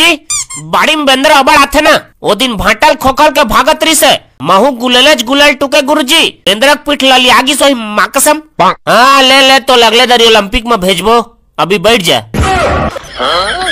जी बाड़ी में बेंद्र अबर आते ना वो दिन भाटल खोखल के भागत रही से महू गुलेलेज गुलल टुके जी बेंद्रक पीठ ललियागी सोही माकसम हाँ ले ले तो लगले दरी ओलंपिक में भेजबो अभी बैठ जा हाँ?